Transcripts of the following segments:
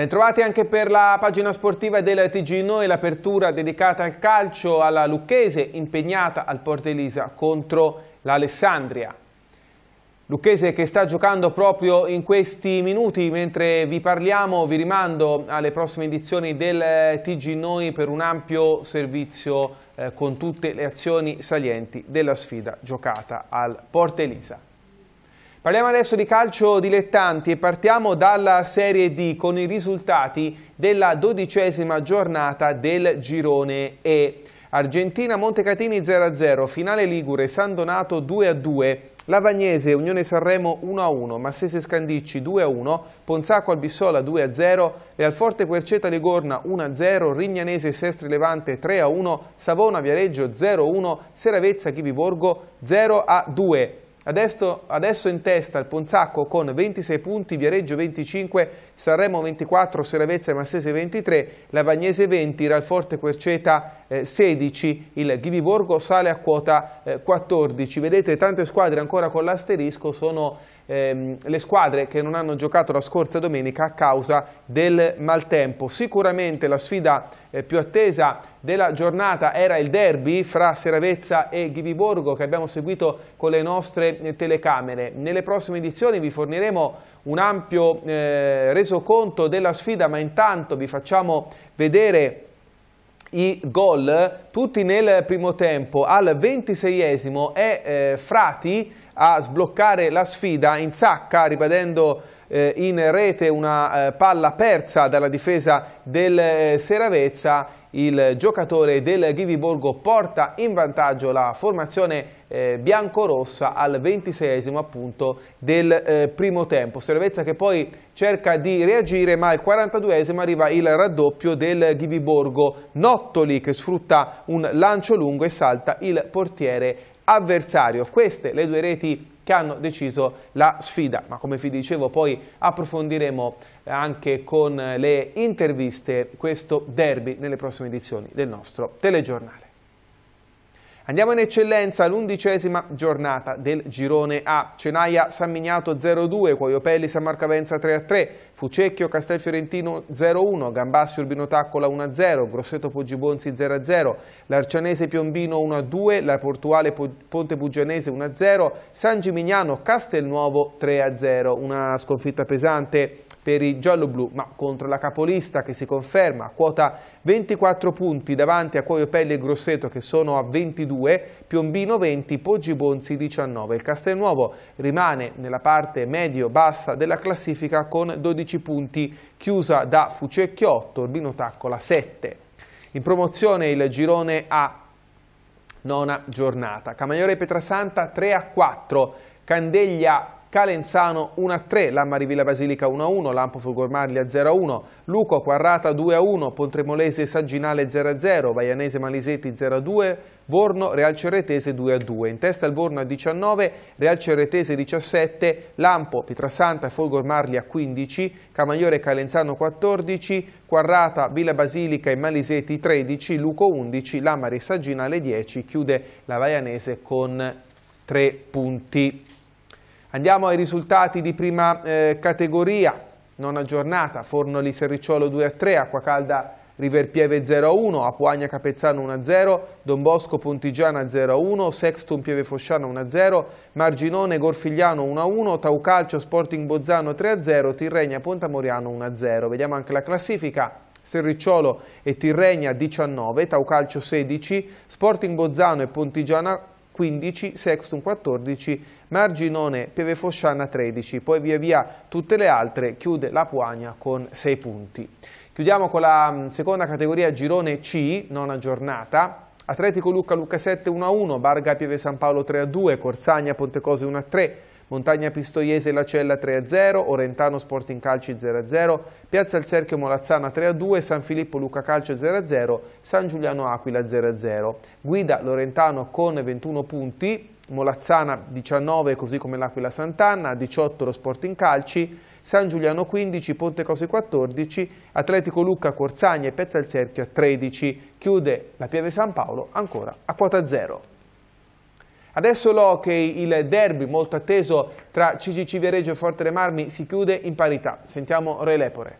Bentrovati anche per la pagina sportiva del TG Noi, l'apertura dedicata al calcio alla Lucchese impegnata al Elisa contro l'Alessandria. Lucchese che sta giocando proprio in questi minuti mentre vi parliamo, vi rimando alle prossime edizioni del eh, TG Noi per un ampio servizio eh, con tutte le azioni salienti della sfida giocata al Elisa. Parliamo adesso di calcio dilettanti e partiamo dalla Serie D con i risultati della dodicesima giornata del girone E. Argentina Montecatini 0-0, finale Ligure San Donato 2-2, Lavagnese Unione Sanremo 1-1, Massese Scandicci 2-1, Ponzacco Albissola 2-0, Realforte Querceta Ligorna 1-0, Rignanese Sestri Levante 3-1, Savona Viareggio 0-1, Seravezza Chiviborgo 0-2. Adesso, adesso, in testa il Ponzacco con 26 punti, Viareggio 25, Sanremo 24, Seravezza e Massese 23, Lavagnese 20, Ralforte Querceta eh, 16, il Ghiviborgo sale a quota eh, 14. Vedete tante squadre ancora con l'asterisco sono ehm, le squadre che non hanno giocato la scorsa domenica a causa del maltempo. Sicuramente la sfida eh, più attesa della giornata era il derby fra Seravezza e Ghibiborgo che abbiamo seguito con le nostre eh, telecamere. Nelle prossime edizioni vi forniremo un ampio eh, resoconto della sfida, ma intanto vi facciamo vedere i gol tutti nel primo tempo. Al ventiseiesimo è eh, Frati a sbloccare la sfida in sacca ripetendo eh, in rete una eh, palla persa dalla difesa del eh, Seravezza il giocatore del Ghiviborgo porta in vantaggio la formazione eh, biancorossa al 26 esimo appunto del eh, primo tempo. Seravezza che poi cerca di reagire ma al 42 esimo arriva il raddoppio del Ghiviborgo Nottoli che sfrutta un lancio lungo e salta il portiere avversario. Queste le due reti che hanno deciso la sfida, ma come vi dicevo poi approfondiremo anche con le interviste questo derby nelle prossime edizioni del nostro telegiornale. Andiamo in eccellenza all'undicesima giornata del girone A. Cenaia San Miniato 0-2, Cuoiopelli San Marcavenza 3-3, Fucecchio Castelfiorentino 0-1, Gambassi Urbino Taccola 1-0, Grosseto Poggibonzi 0-0, L'Arcianese Piombino 1-2, la Portuale Ponte Bugianese 1-0, San Gimignano Castelnuovo 3-0, una sconfitta pesante per i gialloblu, ma contro la capolista che si conferma a quota 24 punti davanti a Cuoio Pelli e Grosseto che sono a 22, Piombino 20, Poggi Bonzi 19. Il Castelnuovo rimane nella parte medio-bassa della classifica con 12 punti, chiusa da Fucecchio 8, Urbino Taccola 7. In promozione il girone A, nona giornata. Camaiore Petrasanta 3 a 4, Candeglia Calenzano 1-3, Lamma Rivilla Basilica 1-1, Lampo Fogormaglia 0-1, Luco Quarrata 2-1, Pontremolese Sagginale 0-0, Vaianese Malisetti 0-2, Vorno Real Cerretese 2-2. In testa il Vorno a 19, Real Cerretese 17, Lampo, Pietrasanta e Folgormaglia 15, Camaiore Calenzano 14, Quarrata, Villa Basilica e Malisetti 13, Luco 11, Lamari Sagginale 10, chiude la Vaianese con 3 punti. Andiamo ai risultati di prima eh, categoria, non aggiornata, Fornoli Serricciolo 2-3, a Acqua Acquacalda Riverpieve 0-1, a Apuagna Capezzano 1-0, a Don Bosco Pontigiana 0-1, a Sexton Pieve Fosciano 1-0, a Marginone Gorfigliano 1-1, a Tau Calcio Sporting Bozzano 3-0, a Tirrenia Pontamoriano 1-0. a Vediamo anche la classifica. Serricciolo e Tirrenia 19, Taucalcio 16, Sporting Bozzano e Pontigiana 15, Sextum 14, Marginone Pieve Fosciana 13, poi via via tutte le altre, chiude la Puagna con 6 punti. Chiudiamo con la mm, seconda categoria girone C, non aggiornata. Atletico Lucca Lucca 7 1 1, Barga Pieve San Paolo 3 2, Corsagna Pontecose 1 3, Montagna Pistoiese Lacella 3-0, Orentano Sporting Calci 0-0, Piazza al Serchio Morazzana 3-2, San Filippo Luca Calcio 0-0, San Giuliano Aquila 0-0. Guida Lorentano con 21 punti, Molazzana 19 così come l'Aquila Sant'Anna, 18 lo Sporting Calci, San Giuliano 15, Ponte Cose 14, Atletico Lucca, Corzagna e Piazza al Serchio 13. Chiude la Pieve San Paolo ancora a quota 0. Adesso l'O che il derby molto atteso tra CGC Viareggio e Forte Marmi si chiude in parità. Sentiamo Re Lepore.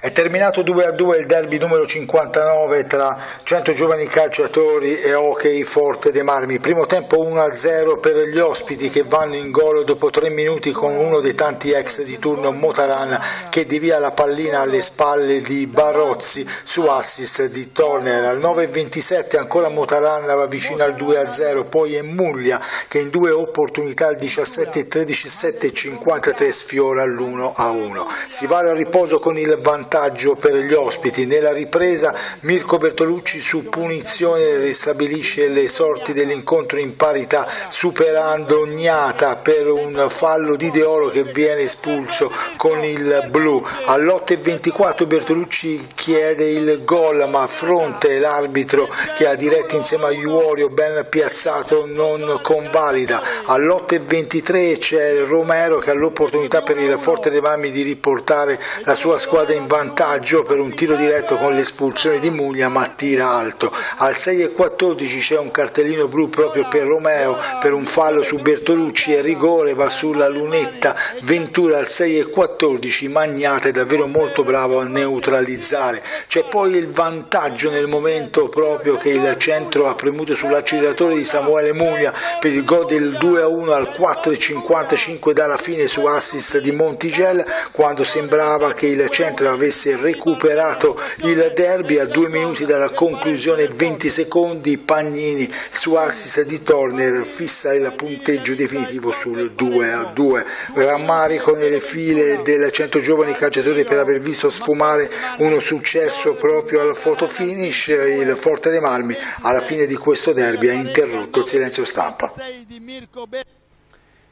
È terminato 2-2 a il derby numero 59 tra 100 giovani calciatori e Hockey Forte De Marmi. Primo tempo 1-0 a per gli ospiti che vanno in gol dopo 3 minuti con uno dei tanti ex di turno Motaran che divia la pallina alle spalle di Barozzi su assist di Turner. Al 9-27 ancora Motaran va vicino al 2-0, a poi è Muglia che in due opportunità al 17-13-7-53 sfiora all'1-1. Si va al riposo con il vantaggio per gli ospiti. Nella ripresa Mirko Bertolucci su punizione ristabilisce le sorti dell'incontro in parità superando Gnata per un fallo di De Oro che viene espulso con il blu. All'8.24 Bertolucci chiede il gol ma a fronte l'arbitro che ha diretto insieme a Iuorio ben piazzato non convalida. All'8.23 c'è Romero che ha l'opportunità per il forte Revami di riportare la sua squadra Strada in vantaggio per un tiro diretto con l'espulsione di Mugna ma tira alto. Al 6.14 c'è un cartellino blu proprio per Romeo per un fallo su Bertolucci e rigore va sulla lunetta. Ventura al 6.14 Magnate è davvero molto bravo a neutralizzare. C'è poi il vantaggio nel momento proprio che il centro ha premuto sull'acceleratore di Samuele Mugna per il gol del 2-1 al 4.55 dalla fine su assist di Montigel quando sembrava che il centro Tottenham avesse recuperato il derby a due minuti dalla conclusione 20 secondi Pagnini su assist di Turner fissa il punteggio definitivo sul 2 a 2 rammarico nelle file del 100 giovani calciatori per aver visto sfumare uno successo proprio al photo finish il Forte dei Marmi alla fine di questo derby ha interrotto il silenzio stampa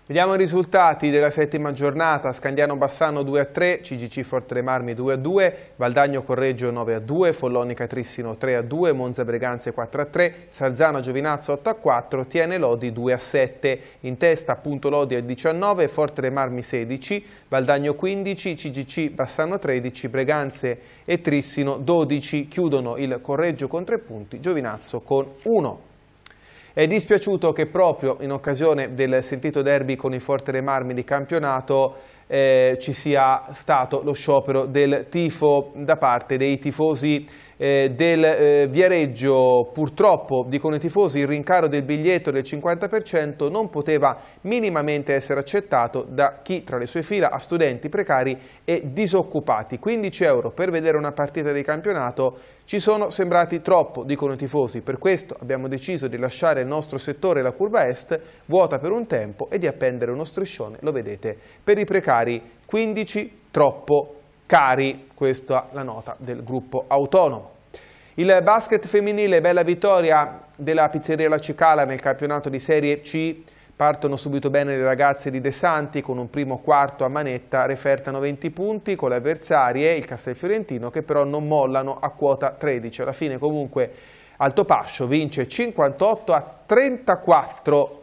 Vediamo i risultati della settima giornata, Scandiano Bassano 2-3, a CGC Forte Marmi 2-2, a Valdagno Correggio 9-2, a Follonica Trissino 3-2, a Monza Breganze 4-3, a Salzano Giovinazzo 8-4, a Tiene Lodi 2-7. a In testa appunto Lodi a 19, Forte Marmi 16, Valdagno 15, CGC Bassano 13, Breganze e Trissino 12. Chiudono il Correggio con 3 punti, Giovinazzo con 1. È dispiaciuto che proprio in occasione del sentito derby con i Forte Remarmi di campionato eh, ci sia stato lo sciopero del tifo da parte dei tifosi eh, del eh, Viareggio. Purtroppo, dicono i tifosi, il rincaro del biglietto del 50% non poteva minimamente essere accettato da chi tra le sue fila ha studenti precari e disoccupati. 15 euro per vedere una partita di campionato ci sono sembrati troppo, dicono i tifosi. Per questo abbiamo deciso di lasciare il nostro settore, la curva est, vuota per un tempo e di appendere uno striscione, lo vedete, per i precari cari, 15 troppo cari, questa è la nota del gruppo autonomo. Il basket femminile, bella vittoria della pizzeria La Cicala nel campionato di Serie C, Partono subito bene le ragazze di De Santi con un primo quarto a manetta, refertano 20 punti con le avversarie, il Castelfiorentino, che però non mollano a quota 13. Alla fine comunque Altopascio vince 58 a 34.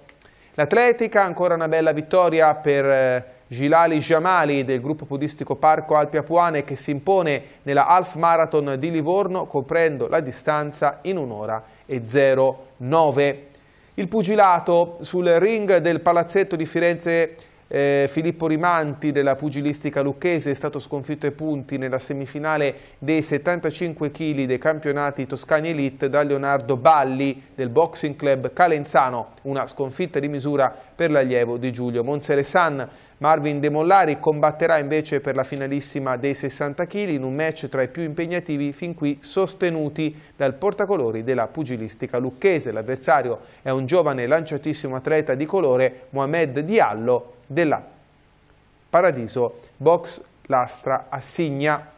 L'Atletica, ancora una bella vittoria per eh, Gilali Giamali del gruppo podistico Parco Alpi Apuane che si impone nella Half Marathon di Livorno coprendo la distanza in un'ora e 09. Il pugilato sul ring del palazzetto di Firenze eh, Filippo Rimanti della pugilistica lucchese è stato sconfitto ai punti nella semifinale dei 75 kg dei campionati Toscani Elite da Leonardo Balli del Boxing Club Calenzano, una sconfitta di misura per l'allievo di Giulio Monseresan. Marvin De Mollari combatterà invece per la finalissima dei 60 kg in un match tra i più impegnativi fin qui sostenuti dal portacolori della pugilistica lucchese. L'avversario è un giovane lanciatissimo atleta di colore Mohamed Diallo della Paradiso Box Lastra Assigna.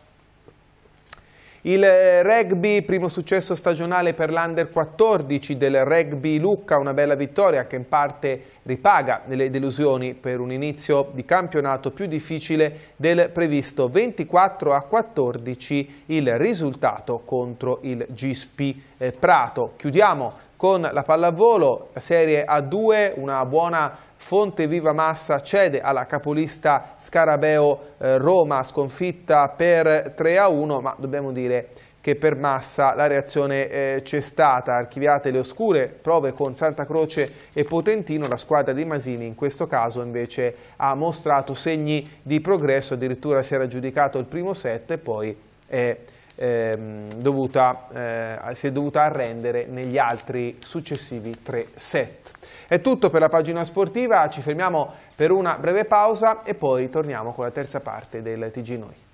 Il rugby, primo successo stagionale per l'Under 14 del Rugby Lucca, una bella vittoria che in parte ripaga le delusioni per un inizio di campionato più difficile del previsto 24 a 14 il risultato contro il GSP eh, Prato. Chiudiamo con la pallavolo, la Serie A2, una buona fonte viva massa cede alla capolista Scarabeo eh, Roma, sconfitta per 3 a 1, ma dobbiamo dire che per Massa la reazione eh, c'è stata. Archiviate le oscure prove con Santa Croce e Potentino, la squadra di Masini in questo caso invece ha mostrato segni di progresso, addirittura si era giudicato il primo set e poi... Eh, ehm, dovuta, eh, si è dovuta arrendere negli altri successivi tre set. È tutto per la pagina sportiva, ci fermiamo per una breve pausa e poi torniamo con la terza parte del TG Noi.